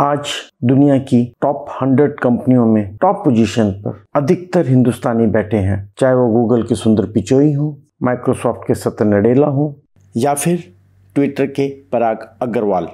आज दुनिया की टॉप हंड्रेड कंपनियों में टॉप पोजीशन पर अधिकतर हिंदुस्तानी बैठे हैं चाहे वो गूगल के सुंदर पिचोई हो माइक्रोसॉफ्ट के सत्य नडेला हो या फिर ट्विटर के पराग अग्रवाल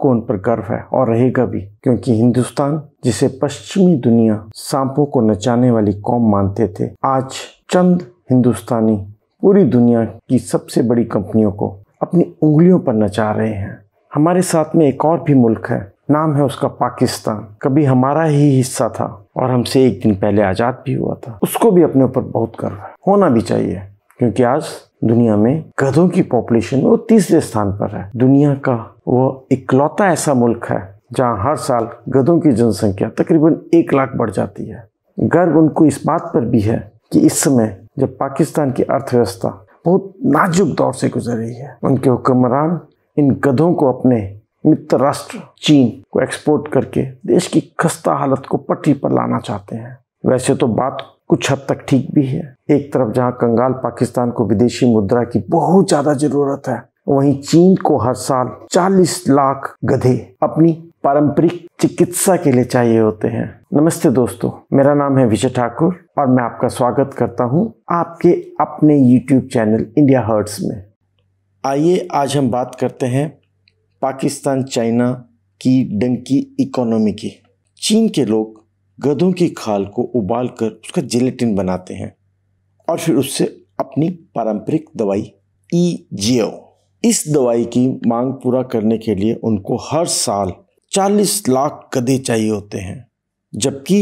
को उन पर गर्व है और रहेगा भी क्योंकि हिंदुस्तान जिसे पश्चिमी दुनिया सांपों को नचाने वाली कौम मानते थे आज चंद हिंदुस्तानी पूरी दुनिया की सबसे बड़ी कंपनियों को अपनी उंगलियों पर नचा रहे हैं हमारे साथ में एक और भी मुल्क है नाम है उसका पाकिस्तान कभी हमारा ही हिस्सा था और हमसे एक दिन पहले आज़ाद भी हुआ था उसको भी अपने ऊपर बहुत गर्व है होना भी चाहिए क्योंकि आज दुनिया में गधों की पॉपुलेशन में वो तीसरे स्थान पर है दुनिया का वो इकलौता ऐसा मुल्क है जहाँ हर साल गधों की जनसंख्या तकरीबन एक लाख बढ़ जाती है गर्व उनको इस बात पर भी है कि इस समय जब पाकिस्तान की अर्थव्यवस्था बहुत नाजुक दौर से गुजर रही है उनके हुक्मरान इन गधों को अपने मित्र राष्ट्र चीन को एक्सपोर्ट करके देश की खस्ता हालत को पटरी पर लाना चाहते हैं वैसे तो बात कुछ हद तक ठीक भी है एक तरफ जहां कंगाल पाकिस्तान को विदेशी मुद्रा की बहुत ज्यादा जरूरत है वहीं चीन को हर साल 40 लाख गधे अपनी पारंपरिक चिकित्सा के लिए चाहिए होते हैं नमस्ते दोस्तों मेरा नाम है विजय ठाकुर और मैं आपका स्वागत करता हूं आपके अपने YouTube चैनल इंडिया हर्ट्स में आइए आज हम बात करते हैं पाकिस्तान चाइना की डंकी इकोनॉमी की चीन के लोग गधों की खाल को उबाल कर उसका जिलेटिन बनाते हैं और फिर उससे अपनी पारंपरिक दवाई ई जियो इस दवाई की मांग पूरा करने के लिए उनको हर साल 40 लाख गधे चाहिए होते हैं जबकि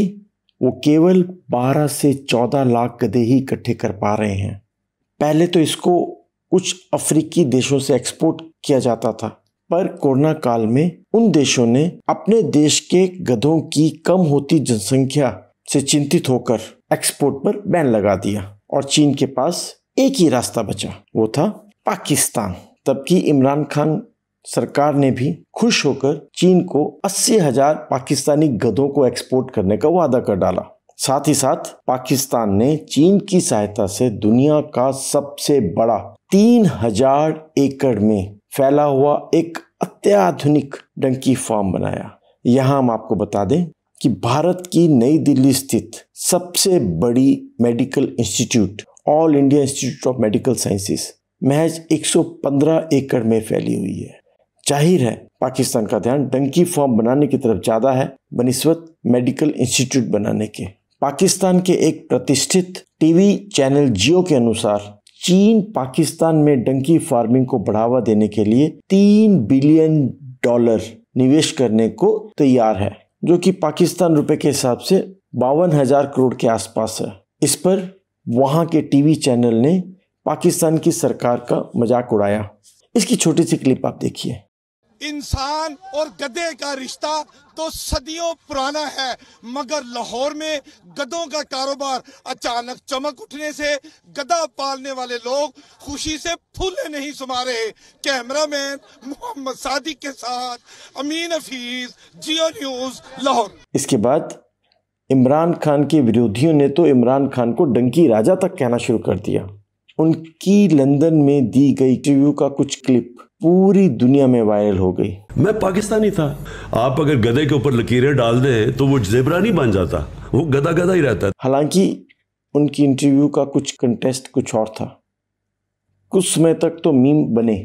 वो केवल 12 से 14 लाख गधे ही इकट्ठे कर पा रहे हैं पहले तो इसको कुछ अफ्रीकी देशों से एक्सपोर्ट किया जाता था पर कोरोना काल में उन देशों ने अपने देश के गधों की कम होती जनसंख्या से चिंतित होकर एक्सपोर्ट पर बैन लगा दिया और चीन के पास एक ही रास्ता बचा वो था पाकिस्तान की इमरान खान सरकार ने भी खुश होकर चीन को अस्सी हजार पाकिस्तानी गधों को एक्सपोर्ट करने का वादा कर डाला साथ ही साथ पाकिस्तान ने चीन की सहायता से दुनिया का सबसे बड़ा तीन हजार एकड़ में फैला हुआ एक अत्याधुनिक डंकी फार्म बनाया यहाँ हम आपको बता दें कि भारत की नई दिल्ली स्थित सबसे बड़ी medical institute All India Institute of Medical Sciences महज 115 एकड़ में फैली हुई है जाहिर है पाकिस्तान का ध्यान डंकी फॉर्म बनाने की तरफ ज़्यादा है बनिस्वत मेडिकल इंस्टीट्यूट बनाने के पाकिस्तान के एक प्रतिष्ठित टीवी चैनल जियो के अनुसार चीन पाकिस्तान में डंकी फार्मिंग को बढ़ावा देने के लिए तीन बिलियन डॉलर निवेश करने को तैयार है जो कि पाकिस्तान रुपए के हिसाब से बावन हजार करोड़ के आसपास है इस पर वहां के टीवी चैनल ने पाकिस्तान की सरकार का मजाक उड़ाया इसकी छोटी सी क्लिप आप देखिए इंसान और गधे का रिश्ता तो सदियों पुराना है मगर लाहौर में गधों का कारोबार अचानक चमक उठने से गधा पालने वाले लोग खुशी से फूले नहीं समा रहे कैमरामैन मोहम्मद सादिक के साथ अमीन हफीज जियो न्यूज लाहौर इसके बाद इमरान खान के विरोधियों ने तो इमरान खान को डंकी राजा तक कहना शुरू कर दिया उनकी लंदन में दी गई इंटरव्यू का कुछ क्लिप पूरी दुनिया में वायरल हो गई मैं पाकिस्तानी था आप अगर गधे के ऊपर लकीरें डाल दें तो वो जेबरा नहीं बन जाता वो गधा गधा ही रहता है हालांकि उनकी इंटरव्यू का कुछ कंटेस्ट कुछ और था कुछ समय तक तो मीम बने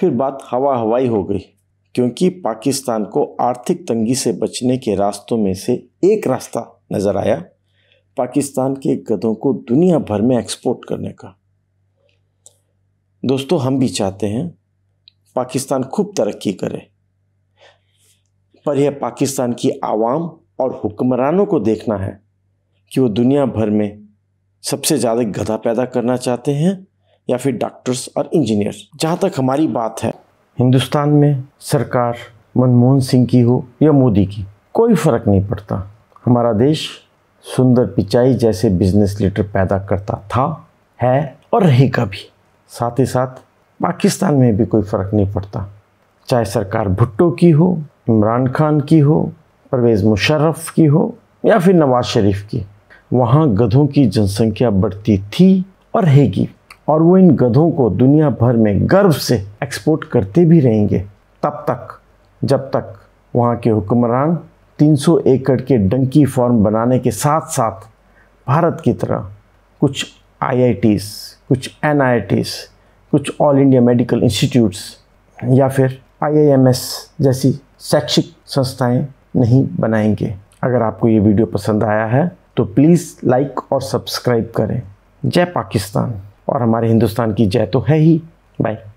फिर बात हवा हवाई हो गई क्योंकि पाकिस्तान को आर्थिक तंगी से बचने के रास्तों में से एक रास्ता नज़र आया पाकिस्तान के गधों को दुनिया भर में एक्सपोर्ट करने का दोस्तों हम भी चाहते हैं पाकिस्तान खूब तरक्की करे पर यह पाकिस्तान की आवाम और हुक्मरानों को देखना है कि वो दुनिया भर में सबसे ज़्यादा गधा पैदा करना चाहते हैं या फिर डॉक्टर्स और इंजीनियर्स जहाँ तक हमारी बात है हिंदुस्तान में सरकार मनमोहन सिंह की हो या मोदी की कोई फ़र्क नहीं पड़ता हमारा देश सुंदर पिचाई जैसे बिजनेस लीडर पैदा करता था है और रहेगा भी साथ ही साथ पाकिस्तान में भी कोई फ़र्क नहीं पड़ता चाहे सरकार भुट्टो की हो इमरान खान की हो परवेज़ मुशर्रफ की हो या फिर नवाज शरीफ की वहाँ गधों की जनसंख्या बढ़ती थी और रहेगी और वो इन गधों को दुनिया भर में गर्व से एक्सपोर्ट करते भी रहेंगे तब तक जब तक वहाँ के हुक्मरान 300 एकड़ के डंकी फॉर्म बनाने के साथ साथ भारत की तरह कुछ आईआईटीज़ कुछ एनआईटीज़ कुछ ऑल इंडिया मेडिकल इंस्टीट्यूट्स या फिर आईआईएमएस जैसी शैक्षिक संस्थाएं नहीं बनाएंगे अगर आपको ये वीडियो पसंद आया है तो प्लीज़ लाइक और सब्सक्राइब करें जय पाकिस्तान और हमारे हिंदुस्तान की जय तो है ही बाय